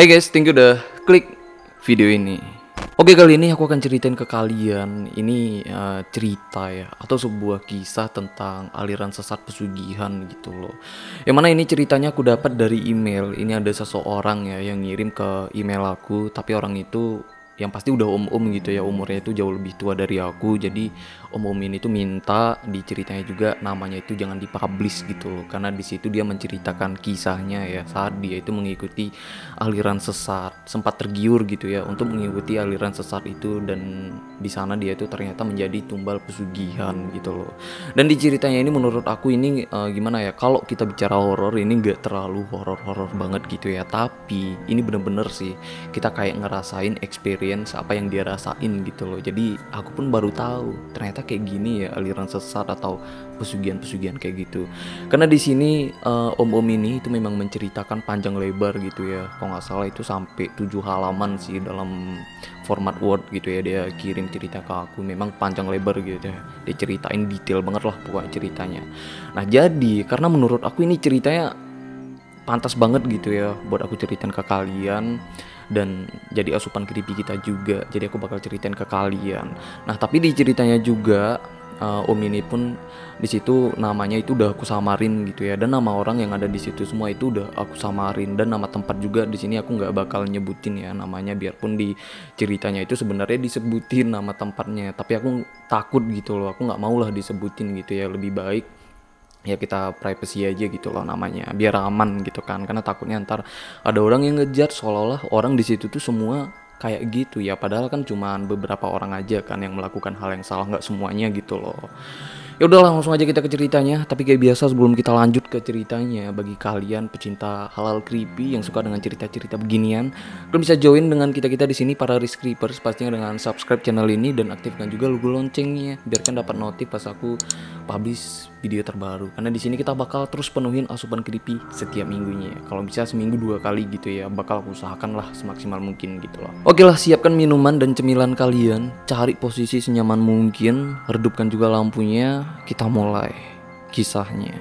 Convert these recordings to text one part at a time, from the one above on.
Hai guys, thank you udah klik video ini. Oke kali ini aku akan ceritain ke kalian ini uh, cerita ya atau sebuah kisah tentang aliran sesat pesugihan gitu loh. Yang mana ini ceritanya aku dapat dari email. Ini ada seseorang ya yang ngirim ke email aku tapi orang itu yang pasti udah om-om gitu ya umurnya itu jauh lebih tua dari aku jadi om-om ini tuh minta diceritanya juga namanya itu jangan dipublish gitu loh karena di situ dia menceritakan kisahnya ya saat dia itu mengikuti aliran sesat sempat tergiur gitu ya untuk mengikuti aliran sesat itu dan di sana dia itu ternyata menjadi tumbal pesugihan gitu loh dan di ceritanya ini menurut aku ini uh, gimana ya kalau kita bicara horor ini nggak terlalu horor-horor banget gitu ya tapi ini bener-bener sih kita kayak ngerasain experience experience apa yang dia rasain gitu loh jadi aku pun baru tahu ternyata kayak gini ya aliran sesat atau pesugihan-pesugihan kayak gitu karena di sini uh, om-om ini itu memang menceritakan panjang lebar gitu ya kalau nggak salah itu sampai tujuh halaman sih dalam format word gitu ya dia kirim cerita ke aku memang panjang lebar gitu ya dia ceritain detail banget lah pokoknya ceritanya nah jadi karena menurut aku ini ceritanya pantas banget gitu ya buat aku ceritain ke kalian dan jadi asupan ke kita juga jadi aku bakal ceritain ke kalian nah tapi di ceritanya juga uh, Om ini pun di situ namanya itu udah aku samarin gitu ya dan nama orang yang ada di situ semua itu udah aku samarin dan nama tempat juga di sini aku nggak bakal nyebutin ya namanya biarpun di ceritanya itu sebenarnya disebutin nama tempatnya tapi aku takut gitu loh aku nggak mau lah disebutin gitu ya lebih baik ya kita privacy aja gitu loh namanya biar aman gitu kan karena takutnya ntar ada orang yang ngejar seolah-olah orang di situ tuh semua kayak gitu ya padahal kan cuma beberapa orang aja kan yang melakukan hal yang salah nggak semuanya gitu loh Ya udahlah langsung aja kita ke ceritanya. Tapi kayak biasa sebelum kita lanjut ke ceritanya bagi kalian pecinta halal creepy yang suka dengan cerita-cerita beginian, kalian bisa join dengan kita-kita di sini para risk creepers pastinya dengan subscribe channel ini dan aktifkan juga logo loncengnya biarkan dapat notif pas aku publish video terbaru. Karena di sini kita bakal terus penuhin asupan creepy setiap minggunya. Kalau bisa seminggu dua kali gitu ya, bakal aku usahakan lah semaksimal mungkin gitu loh. Oke lah, siapkan minuman dan cemilan kalian, cari posisi senyaman mungkin, redupkan juga lampunya, kita mulai kisahnya.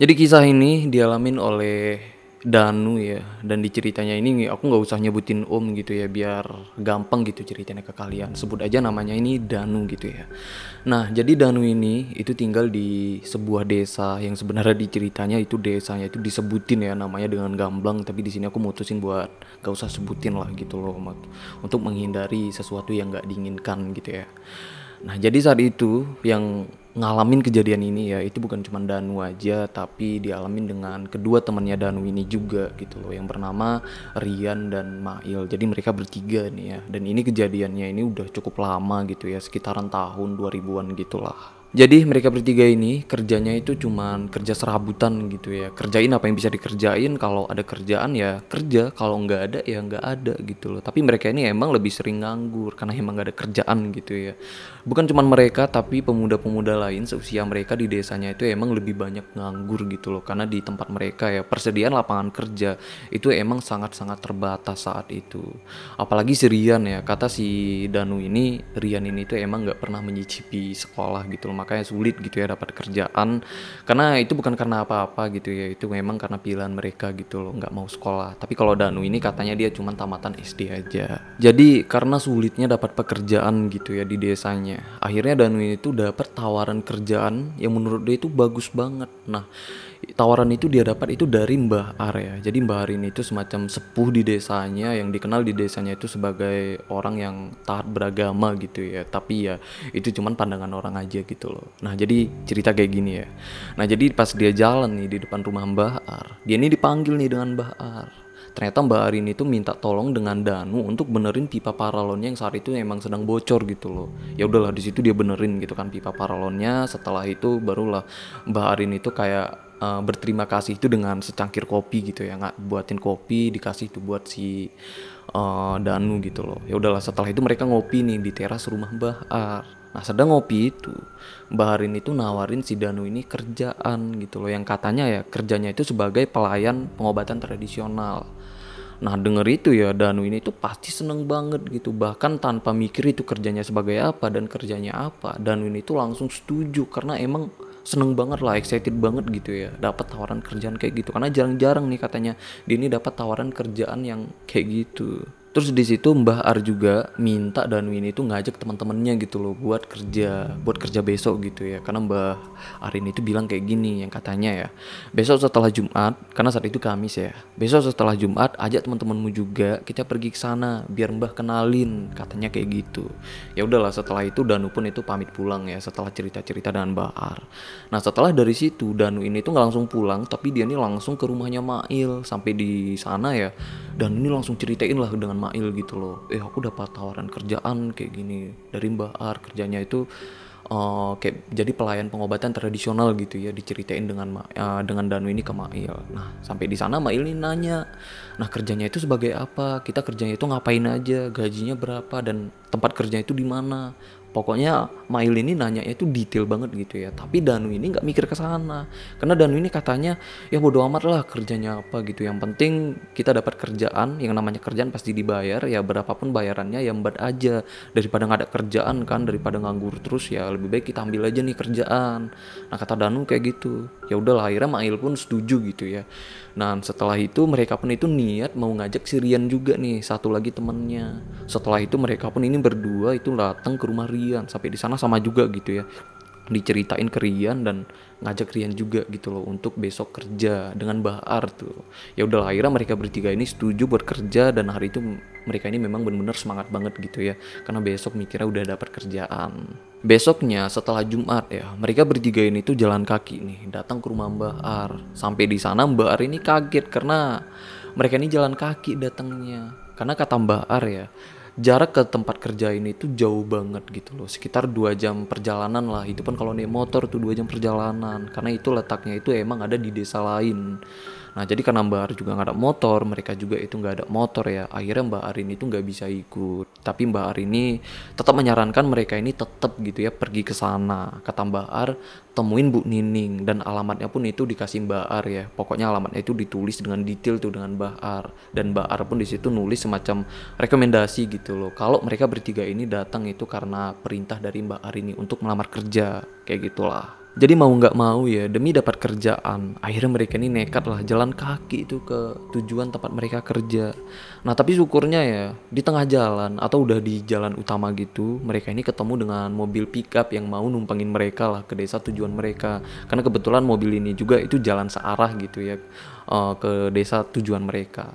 Jadi kisah ini dialamin oleh Danu ya dan di ceritanya ini aku nggak usah nyebutin Om gitu ya biar gampang gitu ceritanya ke kalian sebut aja namanya ini Danu gitu ya nah jadi Danu ini itu tinggal di sebuah desa yang sebenarnya di ceritanya itu desanya itu disebutin ya namanya dengan gamblang tapi di sini aku mutusin buat gak usah sebutin lah gitu loh untuk menghindari sesuatu yang nggak diinginkan gitu ya nah jadi saat itu yang ngalamin kejadian ini ya itu bukan cuma Danu aja tapi dialamin dengan kedua temannya Danu ini juga gitu loh yang bernama Rian dan Mail jadi mereka bertiga nih ya dan ini kejadiannya ini udah cukup lama gitu ya sekitaran tahun 2000-an gitulah jadi mereka bertiga ini kerjanya itu cuman kerja serabutan gitu ya. Kerjain apa yang bisa dikerjain, kalau ada kerjaan ya kerja, kalau nggak ada ya nggak ada gitu loh. Tapi mereka ini emang lebih sering nganggur karena emang nggak ada kerjaan gitu ya. Bukan cuman mereka tapi pemuda-pemuda lain seusia mereka di desanya itu emang lebih banyak nganggur gitu loh. Karena di tempat mereka ya persediaan lapangan kerja itu emang sangat-sangat terbatas saat itu. Apalagi si Rian ya, kata si Danu ini Rian ini tuh emang nggak pernah menyicipi sekolah gitu loh makanya sulit gitu ya dapat kerjaan karena itu bukan karena apa-apa gitu ya itu memang karena pilihan mereka gitu loh nggak mau sekolah tapi kalau Danu ini katanya dia cuma tamatan SD aja jadi karena sulitnya dapat pekerjaan gitu ya di desanya akhirnya Danu ini tuh dapat tawaran kerjaan yang menurut dia itu bagus banget nah tawaran itu dia dapat itu dari Mbah Arya. Jadi Mbah ini itu semacam sepuh di desanya yang dikenal di desanya itu sebagai orang yang taat beragama gitu ya. Tapi ya itu cuman pandangan orang aja gitu loh. Nah jadi cerita kayak gini ya. Nah jadi pas dia jalan nih di depan rumah Mbah Ar, dia ini dipanggil nih dengan Mbah Ar ternyata Mbak Arin itu minta tolong dengan Danu untuk benerin pipa paralonnya yang saat itu emang sedang bocor gitu loh ya udahlah di situ dia benerin gitu kan pipa paralonnya setelah itu barulah Mbak Arin itu kayak uh, berterima kasih itu dengan secangkir kopi gitu ya nggak buatin kopi dikasih itu buat si uh, Danu gitu loh ya udahlah setelah itu mereka ngopi nih di teras rumah Mbah Ar nah sedang ngopi itu Mbah Arin itu nawarin si Danu ini kerjaan gitu loh yang katanya ya kerjanya itu sebagai pelayan pengobatan tradisional Nah denger itu ya Danu ini tuh pasti seneng banget gitu. Bahkan tanpa mikir itu kerjanya sebagai apa dan kerjanya apa. Danu ini tuh langsung setuju karena emang seneng banget lah excited banget gitu ya dapat tawaran kerjaan kayak gitu karena jarang-jarang nih katanya Dini dapat tawaran kerjaan yang kayak gitu terus di situ Mbah Ar juga minta dan itu ngajak teman-temannya gitu loh buat kerja buat kerja besok gitu ya karena Mbah Arin itu bilang kayak gini yang katanya ya besok setelah Jumat karena saat itu Kamis ya besok setelah Jumat ajak teman-temanmu juga kita pergi ke sana biar Mbah kenalin katanya kayak gitu ya udahlah setelah itu Danu pun itu pamit pulang ya setelah cerita-cerita dengan Mbah Ar nah setelah dari situ Danu ini tuh nggak langsung pulang tapi dia ini langsung ke rumahnya Mail sampai di sana ya dan ini langsung ceritain lah dengan Mail gitu loh eh aku dapat tawaran kerjaan kayak gini dari Mbak Ar kerjanya itu uh, kayak jadi pelayan pengobatan tradisional gitu ya diceritain dengan Ma, uh, dengan Danu ini ke Mail nah sampai di sana Mail ini nanya nah kerjanya itu sebagai apa kita kerjanya itu ngapain aja gajinya berapa dan tempat kerjanya itu di mana pokoknya Mail ini nanya itu detail banget gitu ya tapi Danu ini nggak mikir ke sana karena Danu ini katanya ya bodo amat lah kerjanya apa gitu yang penting kita dapat kerjaan yang namanya kerjaan pasti dibayar ya berapapun bayarannya ya mbak aja daripada nggak ada kerjaan kan daripada nganggur terus ya lebih baik kita ambil aja nih kerjaan nah kata Danu kayak gitu ya udah lah akhirnya Mail pun setuju gitu ya nah setelah itu mereka pun itu niat mau ngajak Sirian juga nih satu lagi temennya setelah itu mereka pun ini berdua itu datang ke rumah Rian Rian sampai di sana sama juga gitu ya diceritain ke Rian dan ngajak Rian juga gitu loh untuk besok kerja dengan Bahar tuh. Ya udah akhirnya mereka bertiga ini setuju buat kerja dan hari itu mereka ini memang bener-bener semangat banget gitu ya karena besok mikirnya udah dapat kerjaan. Besoknya setelah Jumat ya, mereka bertiga ini tuh jalan kaki nih, datang ke rumah Mbak Ar. Sampai di sana Mbak Ar ini kaget karena mereka ini jalan kaki datangnya. Karena kata Mbak Ar ya, jarak ke tempat kerja ini tuh jauh banget gitu loh sekitar dua jam perjalanan lah itu pun kalau naik motor tuh dua jam perjalanan karena itu letaknya itu emang ada di desa lain Nah jadi karena Mbak Arin juga nggak ada motor, mereka juga itu nggak ada motor ya. Akhirnya Mbak Arin itu nggak bisa ikut. Tapi Mbak ini tetap menyarankan mereka ini tetap gitu ya pergi ke sana. Kata Mbak Ar, temuin Bu Nining dan alamatnya pun itu dikasih Mbak Ar ya. Pokoknya alamatnya itu ditulis dengan detail tuh dengan Mbak Ar dan Mbak Ar pun disitu nulis semacam rekomendasi gitu loh. Kalau mereka bertiga ini datang itu karena perintah dari Mbak ini untuk melamar kerja kayak gitulah. Jadi mau nggak mau ya demi dapat kerjaan, akhirnya mereka ini nekat lah jalan kaki itu ke tujuan tempat mereka kerja. Nah tapi syukurnya ya di tengah jalan atau udah di jalan utama gitu, mereka ini ketemu dengan mobil pickup yang mau numpangin mereka lah ke desa tujuan mereka. Karena kebetulan mobil ini juga itu jalan searah gitu ya eh, ke desa tujuan mereka.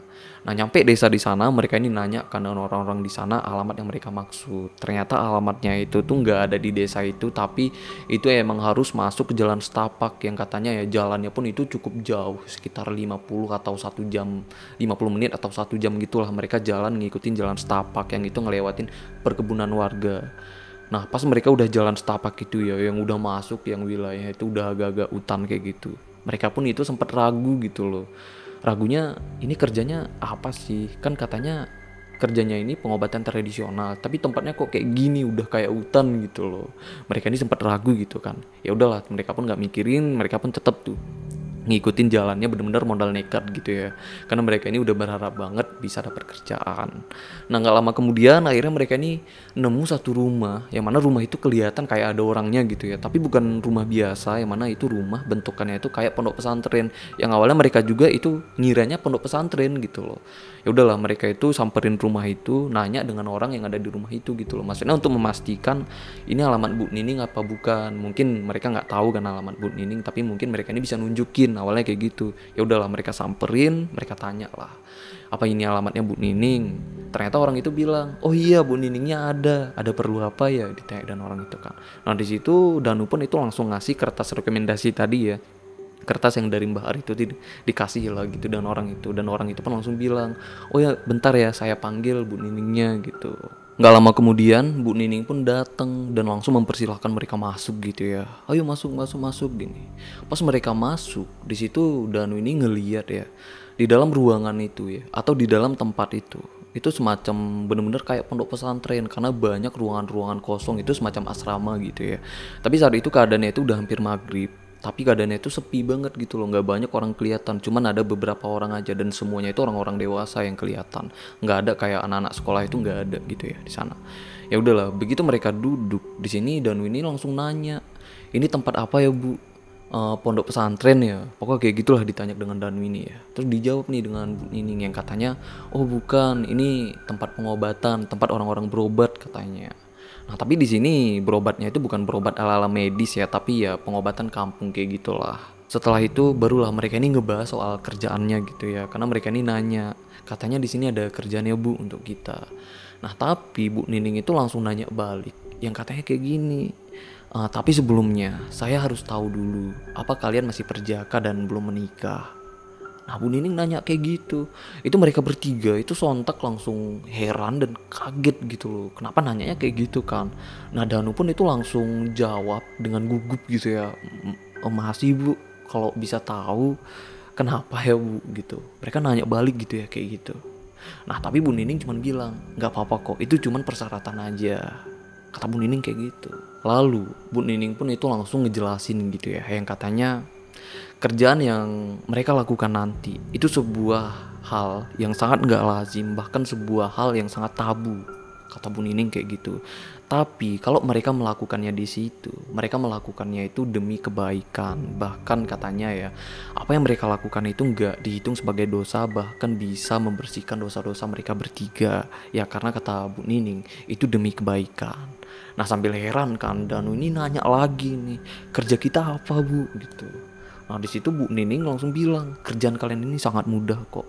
Nah, nyampe desa di sana, mereka ini nanya karena orang-orang di sana alamat yang mereka maksud. Ternyata alamatnya itu tuh nggak ada di desa itu, tapi itu emang harus masuk ke jalan setapak yang katanya ya jalannya pun itu cukup jauh, sekitar 50 atau satu jam, 50 menit atau satu jam gitulah mereka jalan ngikutin jalan setapak yang itu ngelewatin perkebunan warga. Nah, pas mereka udah jalan setapak gitu ya, yang udah masuk yang wilayah itu udah agak-agak hutan kayak gitu. Mereka pun itu sempat ragu gitu loh ragunya ini kerjanya apa sih kan katanya kerjanya ini pengobatan tradisional tapi tempatnya kok kayak gini udah kayak hutan gitu loh mereka ini sempat ragu gitu kan ya udahlah mereka pun nggak mikirin mereka pun tetap tuh ngikutin jalannya bener-bener modal nekat gitu ya karena mereka ini udah berharap banget bisa dapat kerjaan nah nggak lama kemudian akhirnya mereka ini nemu satu rumah yang mana rumah itu kelihatan kayak ada orangnya gitu ya tapi bukan rumah biasa yang mana itu rumah bentukannya itu kayak pondok pesantren yang awalnya mereka juga itu ngiranya pondok pesantren gitu loh ya udahlah mereka itu samperin rumah itu nanya dengan orang yang ada di rumah itu gitu loh maksudnya untuk memastikan ini alamat Bu Nining apa bukan mungkin mereka nggak tahu kan alamat Bu Nining tapi mungkin mereka ini bisa nunjukin awalnya kayak gitu ya udahlah mereka samperin mereka tanya lah apa ini alamatnya Bu Nining ternyata orang itu bilang oh iya Bu Niningnya ada ada perlu apa ya ditanya dan orang itu kan nah di situ Danu pun itu langsung ngasih kertas rekomendasi tadi ya kertas yang dari Mbah Ari itu di, dikasih lah gitu dan orang itu dan orang itu pun langsung bilang oh ya bentar ya saya panggil Bu Niningnya gitu Gak lama kemudian Bu Nining pun datang dan langsung mempersilahkan mereka masuk gitu ya. Ayo masuk masuk masuk gini. Pas mereka masuk di situ Danu ini ngeliat ya di dalam ruangan itu ya atau di dalam tempat itu itu semacam bener-bener kayak pondok pesantren karena banyak ruangan-ruangan kosong itu semacam asrama gitu ya tapi saat itu keadaannya itu udah hampir maghrib tapi keadaannya itu sepi banget gitu loh nggak banyak orang kelihatan cuman ada beberapa orang aja dan semuanya itu orang-orang dewasa yang kelihatan nggak ada kayak anak-anak sekolah itu nggak ada gitu ya di sana ya udahlah begitu mereka duduk di sini dan ini langsung nanya ini tempat apa ya bu uh, pondok pesantren ya pokoknya kayak gitulah ditanya dengan Danwini ya terus dijawab nih dengan Nining yang katanya oh bukan ini tempat pengobatan tempat orang-orang berobat katanya Nah tapi di sini berobatnya itu bukan berobat ala-ala medis ya, tapi ya pengobatan kampung kayak gitulah. Setelah itu barulah mereka ini ngebahas soal kerjaannya gitu ya, karena mereka ini nanya, katanya di sini ada kerjaan ya bu untuk kita. Nah tapi bu Nining itu langsung nanya balik, yang katanya kayak gini. Uh, tapi sebelumnya saya harus tahu dulu apa kalian masih perjaka dan belum menikah. Nah Bu Nining nanya kayak gitu. Itu mereka bertiga itu sontak langsung heran dan kaget gitu loh. Kenapa nanyanya kayak gitu kan. Nah Danu pun itu langsung jawab dengan gugup gitu ya. Masih Bu kalau bisa tahu kenapa ya Bu gitu. Mereka nanya balik gitu ya kayak gitu. Nah tapi Bu Nining cuman bilang Gak apa-apa kok itu cuma persyaratan aja kata Bu Nining kayak gitu. Lalu Bu Nining pun itu langsung ngejelasin gitu ya yang katanya kerjaan yang mereka lakukan nanti itu sebuah hal yang sangat nggak lazim bahkan sebuah hal yang sangat tabu kata Bu Nining kayak gitu tapi kalau mereka melakukannya di situ mereka melakukannya itu demi kebaikan bahkan katanya ya apa yang mereka lakukan itu nggak dihitung sebagai dosa bahkan bisa membersihkan dosa-dosa mereka bertiga ya karena kata Bu Nining itu demi kebaikan nah sambil heran kan Danu ini nanya lagi nih kerja kita apa bu gitu Nah di situ Bu Nining langsung bilang kerjaan kalian ini sangat mudah kok.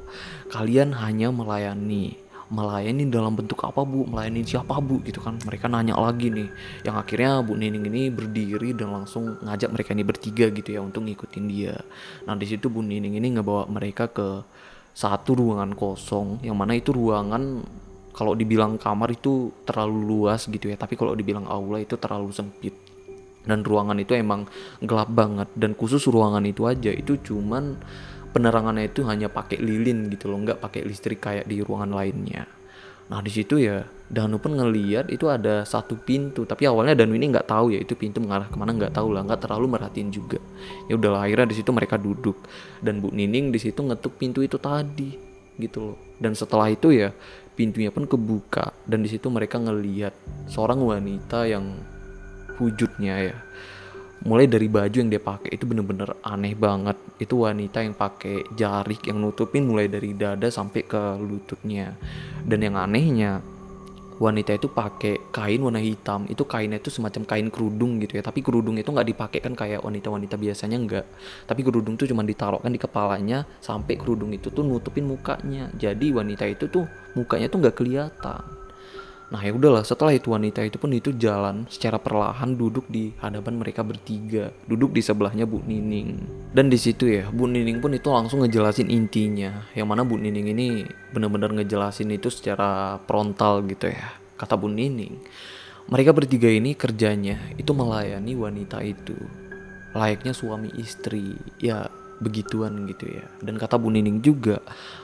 Kalian hanya melayani melayani dalam bentuk apa bu melayani siapa bu gitu kan mereka nanya lagi nih yang akhirnya bu Nining ini berdiri dan langsung ngajak mereka ini bertiga gitu ya untuk ngikutin dia nah di situ bu Nining ini ngebawa mereka ke satu ruangan kosong yang mana itu ruangan kalau dibilang kamar itu terlalu luas gitu ya tapi kalau dibilang aula itu terlalu sempit dan ruangan itu emang gelap banget dan khusus ruangan itu aja itu cuman penerangannya itu hanya pakai lilin gitu loh nggak pakai listrik kayak di ruangan lainnya nah di situ ya Danu pun ngeliat itu ada satu pintu tapi awalnya Danu ini nggak tahu ya itu pintu mengarah kemana nggak tahu lah nggak terlalu merhatiin juga ya udah akhirnya di situ mereka duduk dan Bu Nining di situ ngetuk pintu itu tadi gitu loh dan setelah itu ya pintunya pun kebuka dan di situ mereka ngeliat seorang wanita yang wujudnya ya mulai dari baju yang dia pakai itu bener-bener aneh banget itu wanita yang pakai jarik yang nutupin mulai dari dada sampai ke lututnya dan yang anehnya wanita itu pakai kain warna hitam itu kainnya itu semacam kain kerudung gitu ya tapi kerudung itu nggak dipakai kan kayak wanita-wanita biasanya nggak tapi kerudung tuh cuma kan di kepalanya sampai kerudung itu tuh nutupin mukanya jadi wanita itu tuh mukanya tuh nggak kelihatan Nah ya udahlah setelah itu wanita itu pun itu jalan secara perlahan duduk di hadapan mereka bertiga, duduk di sebelahnya Bu Nining. Dan di situ ya Bu Nining pun itu langsung ngejelasin intinya, yang mana Bu Nining ini benar-benar ngejelasin itu secara frontal gitu ya, kata Bu Nining. Mereka bertiga ini kerjanya itu melayani wanita itu, layaknya suami istri. Ya begituan gitu ya. Dan kata Bu Nining juga,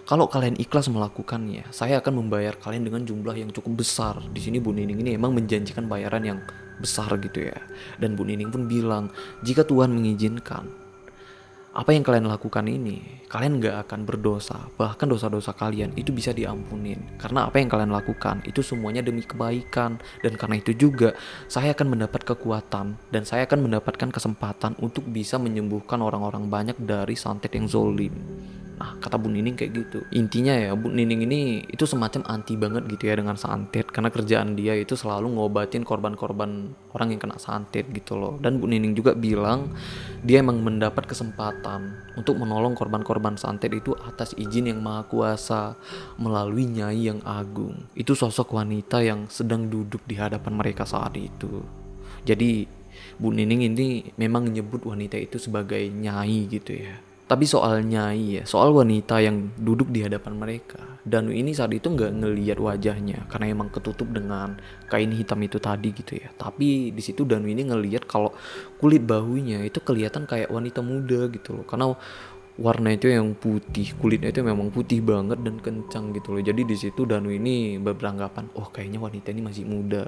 kalau kalian ikhlas melakukannya, saya akan membayar kalian dengan jumlah yang cukup besar. Di sini Bu Nining ini emang menjanjikan bayaran yang besar gitu ya. Dan Bu Nining pun bilang, jika Tuhan mengizinkan, apa yang kalian lakukan ini, kalian nggak akan berdosa. Bahkan dosa-dosa kalian itu bisa diampunin. Karena apa yang kalian lakukan itu semuanya demi kebaikan. Dan karena itu juga, saya akan mendapat kekuatan. Dan saya akan mendapatkan kesempatan untuk bisa menyembuhkan orang-orang banyak dari santet yang zolim ah kata Bu Nining kayak gitu intinya ya Bu Nining ini itu semacam anti banget gitu ya dengan santet karena kerjaan dia itu selalu ngobatin korban-korban orang yang kena santet gitu loh dan Bu Nining juga bilang dia emang mendapat kesempatan untuk menolong korban-korban santet itu atas izin yang maha kuasa melalui Nyai yang agung itu sosok wanita yang sedang duduk di hadapan mereka saat itu jadi Bu Nining ini memang nyebut wanita itu sebagai nyai gitu ya tapi soal nyai ya, soal wanita yang duduk di hadapan mereka. Danu ini saat itu nggak ngelihat wajahnya karena emang ketutup dengan kain hitam itu tadi gitu ya. Tapi di situ Danu ini ngeliat kalau kulit bahunya itu kelihatan kayak wanita muda gitu loh. Karena warna itu yang putih, kulitnya itu memang putih banget dan kencang gitu loh. Jadi di situ Danu ini beranggapan, oh kayaknya wanita ini masih muda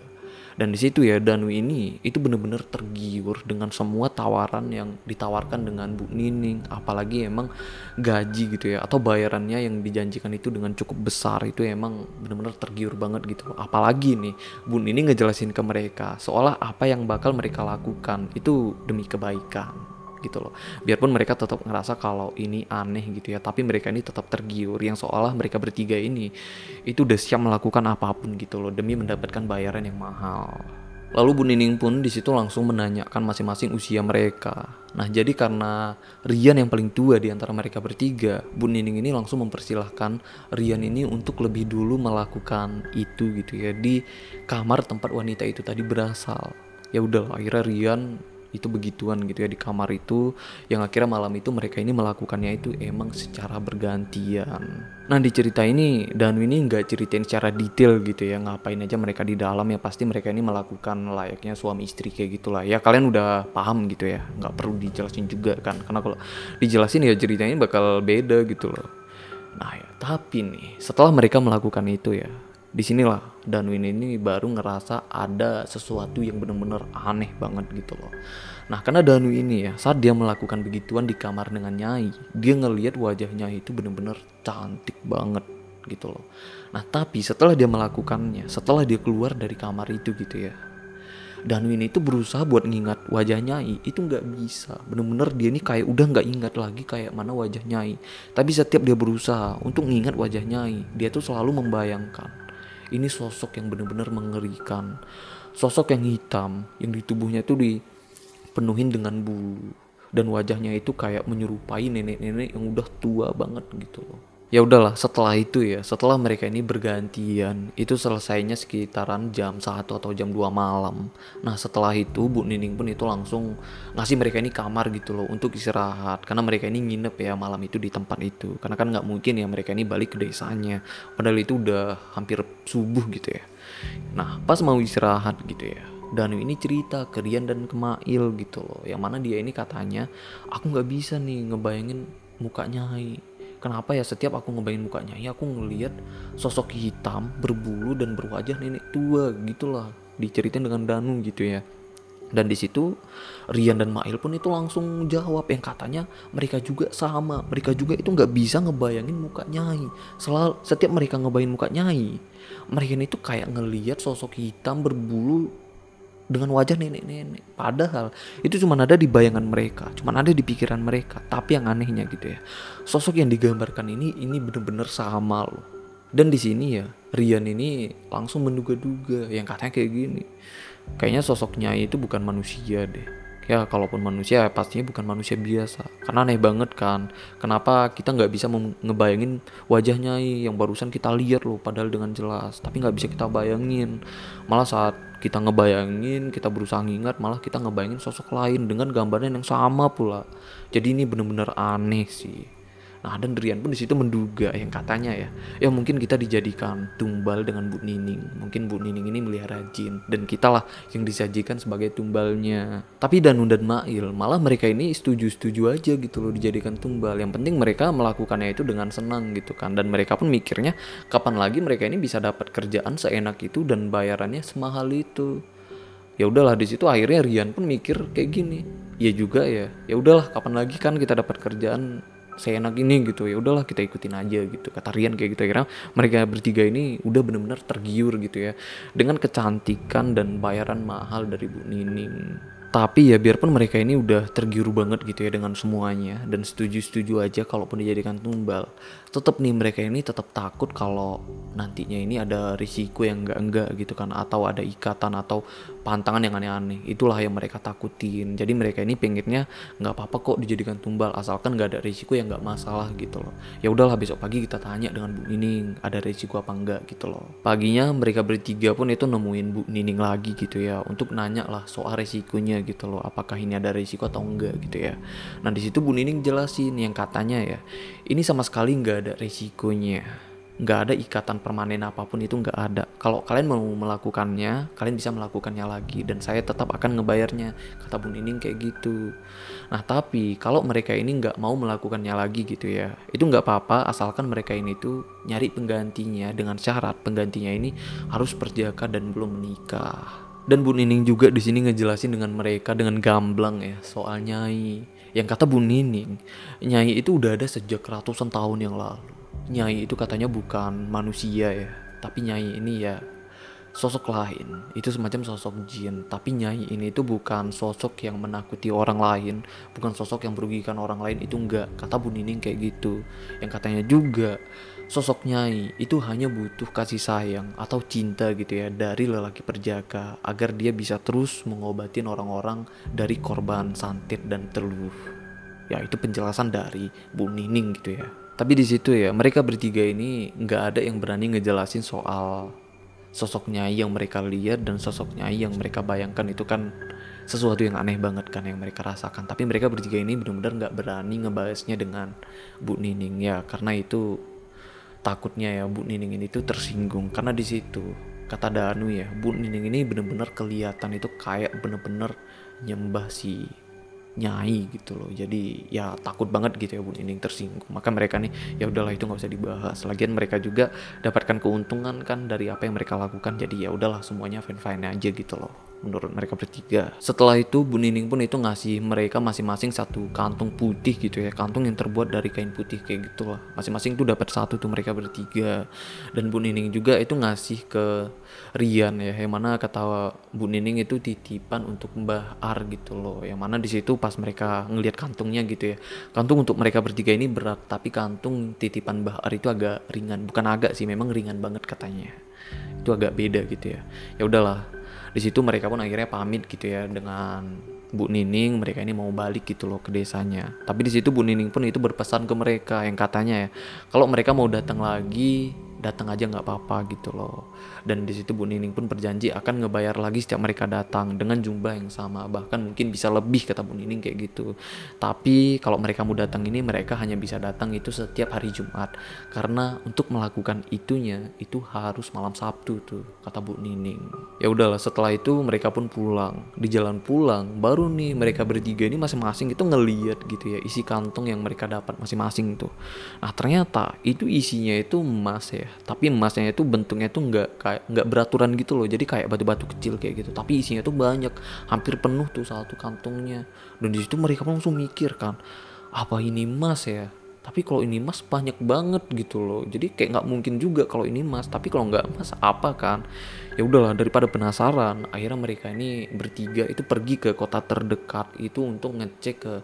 dan di situ ya Danu ini itu bener-bener tergiur dengan semua tawaran yang ditawarkan dengan Bu Nining apalagi emang gaji gitu ya atau bayarannya yang dijanjikan itu dengan cukup besar itu emang bener-bener tergiur banget gitu apalagi nih Bu Nining ngejelasin ke mereka seolah apa yang bakal mereka lakukan itu demi kebaikan gitu loh biarpun mereka tetap ngerasa kalau ini aneh gitu ya tapi mereka ini tetap tergiur yang seolah mereka bertiga ini itu udah siap melakukan apapun gitu loh demi mendapatkan bayaran yang mahal Lalu Bu Nining pun di situ langsung menanyakan masing-masing usia mereka. Nah, jadi karena Rian yang paling tua di antara mereka bertiga, Bu Nining ini langsung mempersilahkan Rian ini untuk lebih dulu melakukan itu gitu ya di kamar tempat wanita itu tadi berasal. Ya udah, akhirnya Rian itu begituan gitu ya di kamar itu yang akhirnya malam itu mereka ini melakukannya itu emang secara bergantian nah di cerita ini dan ini nggak ceritain secara detail gitu ya ngapain aja mereka di dalam ya pasti mereka ini melakukan layaknya suami istri kayak gitulah ya kalian udah paham gitu ya nggak perlu dijelasin juga kan karena kalau dijelasin ya ceritanya bakal beda gitu loh Nah, ya, tapi nih, setelah mereka melakukan itu ya, disinilah Danwin ini baru ngerasa ada sesuatu yang bener-bener aneh banget gitu loh. Nah karena danu ini ya saat dia melakukan begituan di kamar dengan Nyai, dia ngeliat nyai itu bener-bener cantik banget gitu loh. Nah tapi setelah dia melakukannya, setelah dia keluar dari kamar itu gitu ya, danu ini itu berusaha buat ngingat wajah Nyai itu nggak bisa bener-bener dia ini kayak udah nggak ingat lagi kayak mana wajah Nyai tapi setiap dia berusaha untuk ngingat wajah Nyai dia tuh selalu membayangkan ini sosok yang benar-benar mengerikan sosok yang hitam yang di tubuhnya itu dipenuhin dengan bulu dan wajahnya itu kayak menyerupai nenek-nenek yang udah tua banget gitu loh ya udahlah setelah itu ya setelah mereka ini bergantian itu selesainya sekitaran jam satu atau jam 2 malam nah setelah itu Bu Nining pun itu langsung ngasih mereka ini kamar gitu loh untuk istirahat karena mereka ini nginep ya malam itu di tempat itu karena kan nggak mungkin ya mereka ini balik ke desanya padahal itu udah hampir subuh gitu ya nah pas mau istirahat gitu ya Danu ini cerita ke Rian dan ke Mail gitu loh yang mana dia ini katanya aku nggak bisa nih ngebayangin mukanya Hai Kenapa ya setiap aku ngebayangin mukanya, ya aku ngeliat sosok hitam, berbulu dan berwajah nenek tua gitulah diceritain dengan Danu gitu ya. Dan di situ Rian dan Mail pun itu langsung jawab yang katanya mereka juga sama, mereka juga itu nggak bisa ngebayangin muka Nyai. Selalu setiap mereka ngebayangin muka Nyai, mereka itu kayak ngeliat sosok hitam berbulu dengan wajah nenek-nenek. Padahal itu cuma ada di bayangan mereka, cuma ada di pikiran mereka. Tapi yang anehnya gitu ya, sosok yang digambarkan ini ini bener-bener sama loh. Dan di sini ya, Rian ini langsung menduga-duga yang katanya kayak gini. Kayaknya sosoknya itu bukan manusia deh ya kalaupun manusia pastinya bukan manusia biasa karena aneh banget kan kenapa kita nggak bisa ngebayangin wajahnya yang barusan kita lihat loh padahal dengan jelas tapi nggak bisa kita bayangin malah saat kita ngebayangin kita berusaha ngingat malah kita ngebayangin sosok lain dengan gambarnya yang sama pula jadi ini bener-bener aneh sih Nah dan Rian pun disitu menduga yang katanya ya, ya mungkin kita dijadikan tumbal dengan Bu Nining. Mungkin Bu Nining ini melihara jin dan kitalah yang disajikan sebagai tumbalnya. Tapi Danu dan Mail malah mereka ini setuju-setuju aja gitu loh dijadikan tumbal. Yang penting mereka melakukannya itu dengan senang gitu kan. Dan mereka pun mikirnya kapan lagi mereka ini bisa dapat kerjaan seenak itu dan bayarannya semahal itu ya udahlah di situ akhirnya Rian pun mikir kayak gini ya juga ya ya udahlah kapan lagi kan kita dapat kerjaan saya seenak ini gitu ya udahlah kita ikutin aja gitu kata Rian kayak gitu akhirnya mereka bertiga ini udah bener-bener tergiur gitu ya dengan kecantikan dan bayaran mahal dari Bu Nining tapi ya biarpun mereka ini udah tergiur banget gitu ya dengan semuanya dan setuju-setuju aja kalaupun dijadikan tumbal tetap nih mereka ini tetap takut kalau nantinya ini ada risiko yang enggak-enggak gitu kan atau ada ikatan atau pantangan yang aneh-aneh itulah yang mereka takutin jadi mereka ini pengennya nggak apa-apa kok dijadikan tumbal asalkan nggak ada risiko yang nggak masalah gitu loh ya udahlah besok pagi kita tanya dengan Bu Nining ada risiko apa enggak gitu loh paginya mereka bertiga pun itu nemuin Bu Nining lagi gitu ya untuk nanya lah soal risikonya gitu loh apakah ini ada risiko atau enggak gitu ya nah disitu Bu Nining jelasin yang katanya ya ini sama sekali nggak ada resikonya nggak ada ikatan permanen apapun itu nggak ada kalau kalian mau melakukannya kalian bisa melakukannya lagi dan saya tetap akan ngebayarnya kata Bun Nining kayak gitu nah tapi kalau mereka ini nggak mau melakukannya lagi gitu ya itu nggak apa-apa asalkan mereka ini tuh nyari penggantinya dengan syarat penggantinya ini harus perjaka dan belum menikah dan Bu Nining juga di sini ngejelasin dengan mereka dengan gamblang ya soal nyai yang kata Bu Nining, Nyai itu udah ada sejak ratusan tahun yang lalu. Nyai itu katanya bukan manusia ya, tapi Nyai ini ya sosok lain. Itu semacam sosok jin, tapi Nyai ini itu bukan sosok yang menakuti orang lain, bukan sosok yang merugikan orang lain itu enggak. Kata Bu Nining kayak gitu. Yang katanya juga sosok Nyai itu hanya butuh kasih sayang atau cinta gitu ya dari lelaki perjaka agar dia bisa terus mengobatin orang-orang dari korban santet dan teluh. Ya itu penjelasan dari Bu Nining gitu ya. Tapi di situ ya mereka bertiga ini nggak ada yang berani ngejelasin soal sosok Nyai yang mereka lihat dan sosok Nyai yang mereka bayangkan itu kan sesuatu yang aneh banget kan yang mereka rasakan tapi mereka bertiga ini benar-benar nggak berani ngebahasnya dengan Bu Nining ya karena itu takutnya ya Bu Nining ini tuh tersinggung karena di situ kata Danu ya Bu Nining ini bener-bener kelihatan itu kayak bener-bener nyembah si nyai gitu loh jadi ya takut banget gitu ya Bu Nining tersinggung maka mereka nih ya udahlah itu nggak usah dibahas lagian mereka juga dapatkan keuntungan kan dari apa yang mereka lakukan jadi ya udahlah semuanya fine fine aja gitu loh menurut mereka bertiga. Setelah itu Bu Nining pun itu ngasih mereka masing-masing satu kantung putih gitu ya, kantung yang terbuat dari kain putih kayak gitu lah. Masing-masing tuh dapat satu tuh mereka bertiga. Dan Bu Nining juga itu ngasih ke Rian ya, yang mana kata Bu Nining itu titipan untuk Mbah Ar gitu loh. Yang mana di situ pas mereka ngelihat kantungnya gitu ya. Kantung untuk mereka bertiga ini berat, tapi kantung titipan Mbah Ar itu agak ringan. Bukan agak sih, memang ringan banget katanya. Itu agak beda gitu ya. Ya udahlah, di situ mereka pun akhirnya pamit gitu ya dengan Bu Nining mereka ini mau balik gitu loh ke desanya tapi di situ Bu Nining pun itu berpesan ke mereka yang katanya ya kalau mereka mau datang lagi datang aja nggak apa-apa gitu loh dan di situ Bu Nining pun berjanji akan ngebayar lagi setiap mereka datang dengan jumlah yang sama bahkan mungkin bisa lebih kata Bu Nining kayak gitu tapi kalau mereka mau datang ini mereka hanya bisa datang itu setiap hari Jumat karena untuk melakukan itunya itu harus malam Sabtu tuh kata Bu Nining ya udahlah setelah itu mereka pun pulang di jalan pulang baru nih mereka bertiga ini masing-masing itu ngeliat gitu ya isi kantong yang mereka dapat masing-masing tuh nah ternyata itu isinya itu emas ya tapi emasnya itu bentuknya itu nggak kayak nggak beraturan gitu loh jadi kayak batu-batu kecil kayak gitu tapi isinya tuh banyak hampir penuh tuh satu kantongnya dan disitu mereka langsung mikir kan apa ini emas ya tapi kalau ini emas banyak banget gitu loh jadi kayak nggak mungkin juga kalau ini emas tapi kalau nggak emas apa kan ya udahlah daripada penasaran akhirnya mereka ini bertiga itu pergi ke kota terdekat itu untuk ngecek ke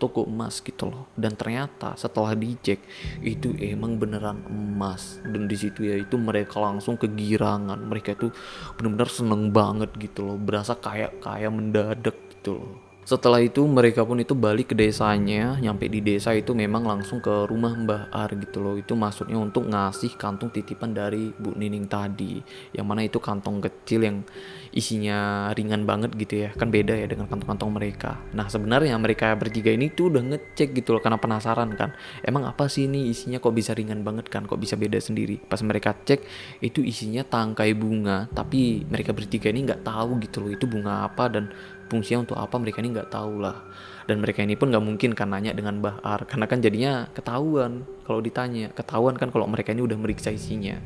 toko emas gitu loh dan ternyata setelah dicek itu emang beneran emas dan di situ ya itu mereka langsung kegirangan mereka itu bener-bener seneng banget gitu loh berasa kayak kayak mendadak gitu loh setelah itu mereka pun itu balik ke desanya, nyampe di desa itu memang langsung ke rumah Mbah Ar gitu loh. Itu maksudnya untuk ngasih kantong titipan dari Bu Nining tadi. Yang mana itu kantong kecil yang isinya ringan banget gitu ya kan beda ya dengan kantong-kantong mereka nah sebenarnya mereka bertiga ini tuh udah ngecek gitu loh karena penasaran kan emang apa sih ini isinya kok bisa ringan banget kan kok bisa beda sendiri pas mereka cek itu isinya tangkai bunga tapi mereka bertiga ini nggak tahu gitu loh itu bunga apa dan fungsinya untuk apa mereka ini nggak tahu lah dan mereka ini pun nggak mungkin kan nanya dengan Bahar karena kan jadinya ketahuan kalau ditanya ketahuan kan kalau mereka ini udah meriksa isinya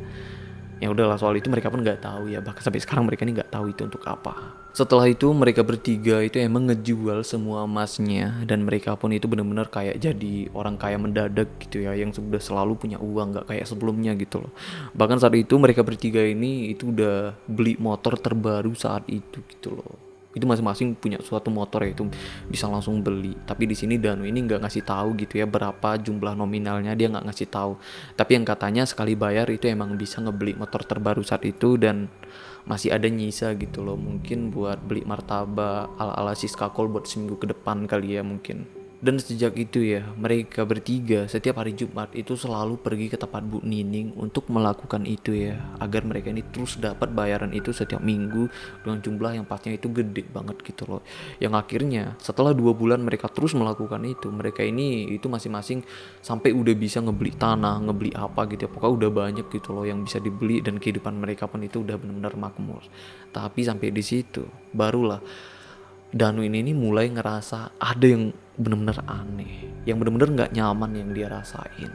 ya udahlah soal itu mereka pun nggak tahu ya bahkan sampai sekarang mereka ini nggak tahu itu untuk apa setelah itu mereka bertiga itu emang ngejual semua emasnya dan mereka pun itu bener-bener kayak jadi orang kaya mendadak gitu ya yang sudah selalu punya uang nggak kayak sebelumnya gitu loh bahkan saat itu mereka bertiga ini itu udah beli motor terbaru saat itu gitu loh itu masing-masing punya suatu motor ya, itu bisa langsung beli tapi di sini Danu ini nggak ngasih tahu gitu ya berapa jumlah nominalnya dia nggak ngasih tahu tapi yang katanya sekali bayar itu emang bisa ngebeli motor terbaru saat itu dan masih ada nyisa gitu loh mungkin buat beli martabak ala-ala Siska Kol buat seminggu ke depan kali ya mungkin dan sejak itu ya, mereka bertiga setiap hari Jumat itu selalu pergi ke tempat Bu Nining untuk melakukan itu ya, agar mereka ini terus dapat bayaran itu setiap minggu dengan jumlah yang pastinya itu gede banget gitu loh. Yang akhirnya setelah dua bulan mereka terus melakukan itu, mereka ini itu masing-masing sampai udah bisa ngebeli tanah, ngebeli apa gitu ya, pokoknya udah banyak gitu loh yang bisa dibeli dan kehidupan mereka pun itu udah benar-benar makmur. Tapi sampai di situ barulah Danu ini, ini mulai ngerasa ada yang bener-bener aneh yang bener-bener nggak nyaman yang dia rasain